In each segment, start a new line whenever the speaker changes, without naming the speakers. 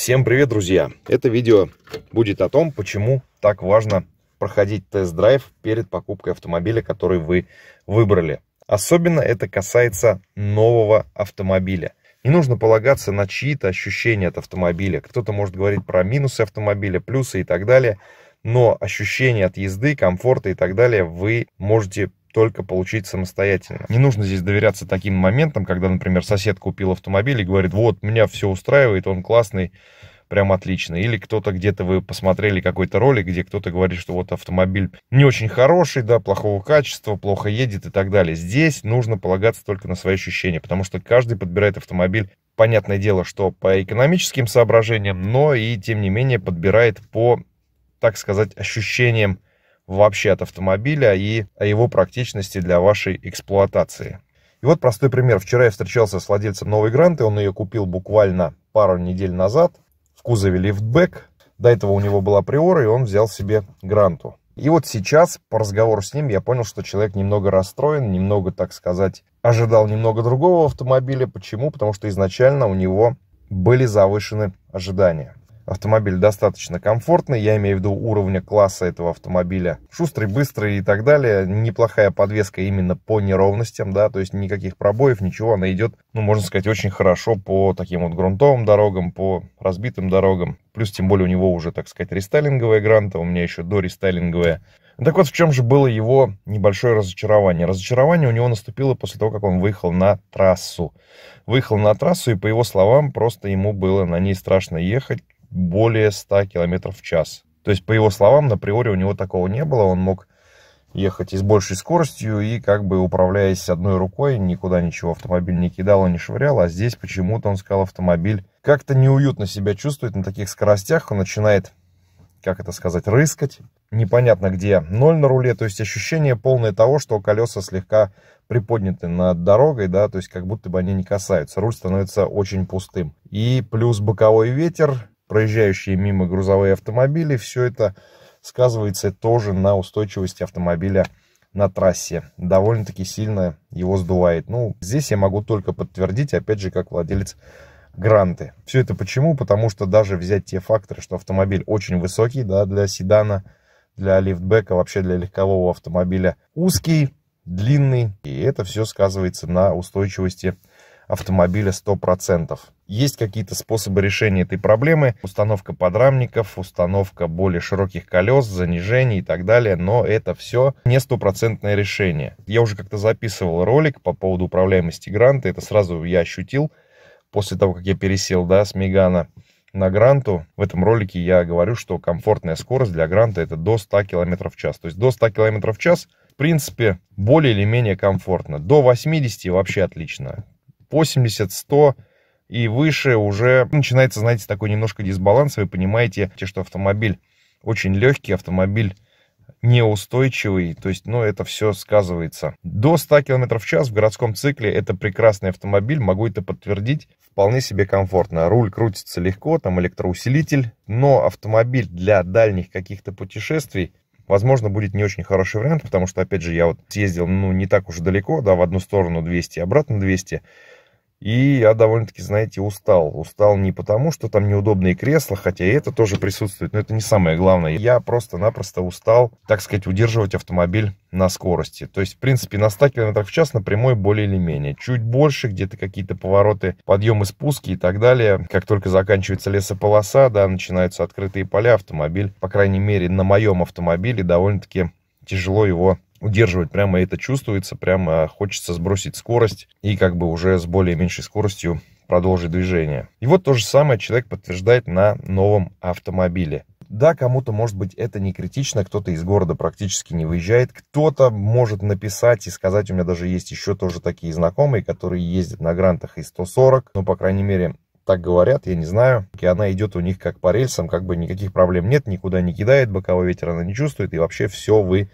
Всем привет, друзья! Это видео будет о том, почему так важно проходить тест-драйв перед покупкой автомобиля, который вы выбрали. Особенно это касается нового автомобиля. Не нужно полагаться на чьи-то ощущения от автомобиля. Кто-то может говорить про минусы автомобиля, плюсы и так далее. Но ощущения от езды, комфорта и так далее вы можете только получить самостоятельно. Не нужно здесь доверяться таким моментам, когда, например, сосед купил автомобиль и говорит, вот, меня все устраивает, он классный, прям отлично. Или кто-то где-то вы посмотрели какой-то ролик, где кто-то говорит, что вот автомобиль не очень хороший, да, плохого качества, плохо едет и так далее. Здесь нужно полагаться только на свои ощущения, потому что каждый подбирает автомобиль понятное дело, что по экономическим соображениям, но и тем не менее подбирает по, так сказать, ощущениям вообще от автомобиля и о его практичности для вашей эксплуатации. И вот простой пример. Вчера я встречался с владельцем новой Гранты, он ее купил буквально пару недель назад в кузове лифтбэк. До этого у него была приора, и он взял себе Гранту. И вот сейчас по разговору с ним я понял, что человек немного расстроен, немного, так сказать, ожидал немного другого автомобиля. Почему? Потому что изначально у него были завышены ожидания. Автомобиль достаточно комфортный, я имею в виду уровня класса этого автомобиля. Шустрый, быстрый и так далее. Неплохая подвеска именно по неровностям, да, то есть никаких пробоев, ничего. Она идет, ну, можно сказать, очень хорошо по таким вот грунтовым дорогам, по разбитым дорогам. Плюс, тем более, у него уже, так сказать, рестайлинговая гранта, у меня еще до рестайлинговая. Так вот, в чем же было его небольшое разочарование? Разочарование у него наступило после того, как он выехал на трассу. Выехал на трассу, и по его словам, просто ему было на ней страшно ехать, более 100 км в час. То есть, по его словам, на приоре у него такого не было, он мог ехать и с большей скоростью, и как бы управляясь одной рукой, никуда ничего автомобиль не кидал и не швырял, а здесь почему-то, он сказал, автомобиль как-то неуютно себя чувствует на таких скоростях, он начинает, как это сказать, рыскать, непонятно где, ноль на руле, то есть ощущение полное того, что колеса слегка приподняты над дорогой, да, то есть как будто бы они не касаются, руль становится очень пустым. И плюс боковой ветер, проезжающие мимо грузовые автомобили, все это сказывается тоже на устойчивости автомобиля на трассе. Довольно-таки сильно его сдувает. Ну, здесь я могу только подтвердить, опять же, как владелец гранты. Все это почему? Потому что даже взять те факторы, что автомобиль очень высокий, да, для седана, для лифтбека, вообще для легкового автомобиля узкий, длинный, и это все сказывается на устойчивости автомобиля автомобиля 100%. Есть какие-то способы решения этой проблемы, установка подрамников, установка более широких колес, занижений и так далее, но это все не стопроцентное решение. Я уже как-то записывал ролик по поводу управляемости Гранта, это сразу я ощутил после того, как я пересел да, с Мегана на Гранту. В этом ролике я говорю, что комфортная скорость для Гранта это до 100 км в час. То есть до 100 км в час в принципе, более или менее комфортно. До 80 вообще отлично. 80, 100 и выше уже начинается, знаете, такой немножко дисбаланс. Вы понимаете, что автомобиль очень легкий, автомобиль неустойчивый, то есть, ну, это все сказывается. До 100 км в час в городском цикле это прекрасный автомобиль, могу это подтвердить, вполне себе комфортно. Руль крутится легко, там электроусилитель, но автомобиль для дальних каких-то путешествий, возможно, будет не очень хороший вариант, потому что, опять же, я вот съездил, ну, не так уж далеко, да, в одну сторону 200, обратно 200, и я довольно-таки, знаете, устал. Устал не потому, что там неудобные кресла, хотя и это тоже присутствует, но это не самое главное. Я просто-напросто устал, так сказать, удерживать автомобиль на скорости. То есть, в принципе, на 100 км в час на прямой более или менее. Чуть больше, где-то какие-то повороты, подъемы, спуски и так далее. Как только заканчивается лесополоса, да, начинаются открытые поля, автомобиль, по крайней мере, на моем автомобиле довольно-таки тяжело его удерживать. Прямо это чувствуется, прямо хочется сбросить скорость и как бы уже с более меньшей скоростью продолжить движение. И вот то же самое человек подтверждает на новом автомобиле. Да, кому-то, может быть, это не критично, кто-то из города практически не выезжает, кто-то может написать и сказать, у меня даже есть еще тоже такие знакомые, которые ездят на грантах и 140, ну, по крайней мере, так говорят, я не знаю. И она идет у них как по рельсам, как бы никаких проблем нет, никуда не кидает, боковой ветер она не чувствует, и вообще все вы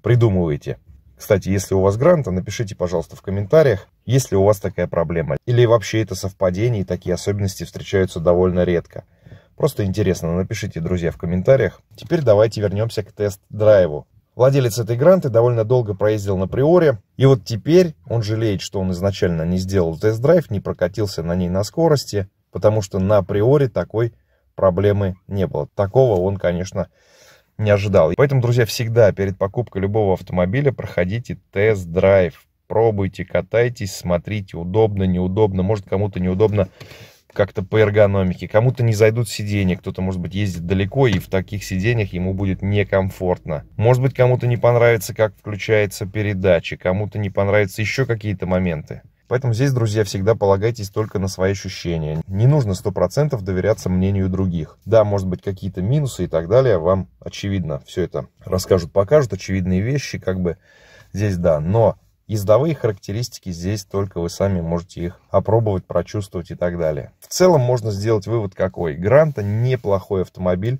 придумываете. Кстати, если у вас гранта, напишите, пожалуйста, в комментариях, есть ли у вас такая проблема. Или вообще это совпадение, и такие особенности встречаются довольно редко. Просто интересно, напишите, друзья, в комментариях. Теперь давайте вернемся к тест-драйву. Владелец этой гранты довольно долго проездил на Приоре, и вот теперь он жалеет, что он изначально не сделал тест-драйв, не прокатился на ней на скорости, потому что на Приоре такой проблемы не было. Такого он, конечно, не ожидал. Поэтому, друзья, всегда перед покупкой любого автомобиля проходите тест-драйв. Пробуйте, катайтесь, смотрите, удобно, неудобно. Может, кому-то неудобно как-то по эргономике. Кому-то не зайдут сиденья, кто-то, может быть, ездит далеко, и в таких сиденьях ему будет некомфортно. Может быть, кому-то не понравится, как включается передачи, кому-то не понравятся еще какие-то моменты. Поэтому здесь, друзья, всегда полагайтесь только на свои ощущения. Не нужно 100% доверяться мнению других. Да, может быть, какие-то минусы и так далее. Вам, очевидно, все это расскажут, покажут. Очевидные вещи, как бы здесь да. Но Ездовые характеристики здесь только вы сами можете их опробовать, прочувствовать и так далее. В целом можно сделать вывод какой. Гранта неплохой автомобиль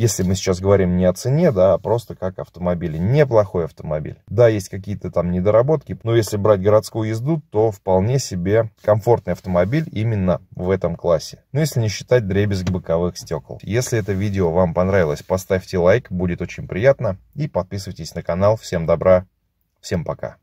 если мы сейчас говорим не о цене, да, а просто как автомобиль. Неплохой автомобиль. Да, есть какие-то там недоработки, но если брать городскую езду, то вполне себе комфортный автомобиль именно в этом классе. Ну, если не считать дребезг боковых стекол. Если это видео вам понравилось, поставьте лайк, будет очень приятно. И подписывайтесь на канал. Всем добра, всем пока.